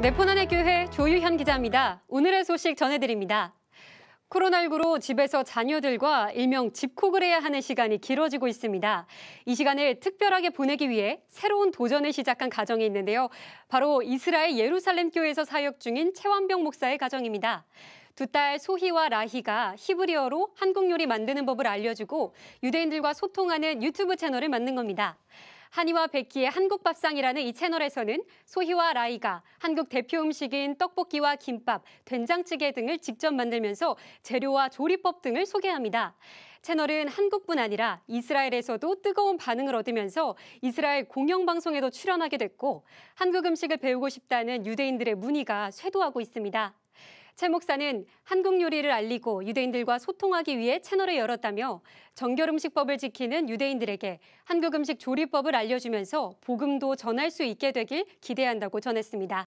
내포난의 네, 교회 조유현 기자입니다. 오늘의 소식 전해드립니다. 코로나19로 집에서 자녀들과 일명 집콕을 해야 하는 시간이 길어지고 있습니다. 이 시간을 특별하게 보내기 위해 새로운 도전을 시작한 가정이 있는데요. 바로 이스라엘 예루살렘 교회에서 사역 중인 최완병 목사의 가정입니다. 두 딸 소희와 라희가 히브리어로 한국 요리 만드는 법을 알려주고 유대인들과 소통하는 유튜브 채널을 만든 겁니다. 한이와 백희의 한국밥상이라는 이 채널에서는 소희와 라이가 한국 대표 음식인 떡볶이와 김밥, 된장찌개 등을 직접 만들면서 재료와 조리법 등을 소개합니다. 채널은 한국뿐 아니라 이스라엘에서도 뜨거운 반응을 얻으면서 이스라엘 공영방송에도 출연하게 됐고 한국 음식을 배우고 싶다는 유대인들의 문의가 쇄도하고 있습니다. 최 목사는 한국 요리를 알리고 유대인들과 소통하기 위해 채널을 열었다며 정결 음식법을 지키는 유대인들에게 한국 음식 조리법을 알려주면서 복음도 전할 수 있게 되길 기대한다고 전했습니다.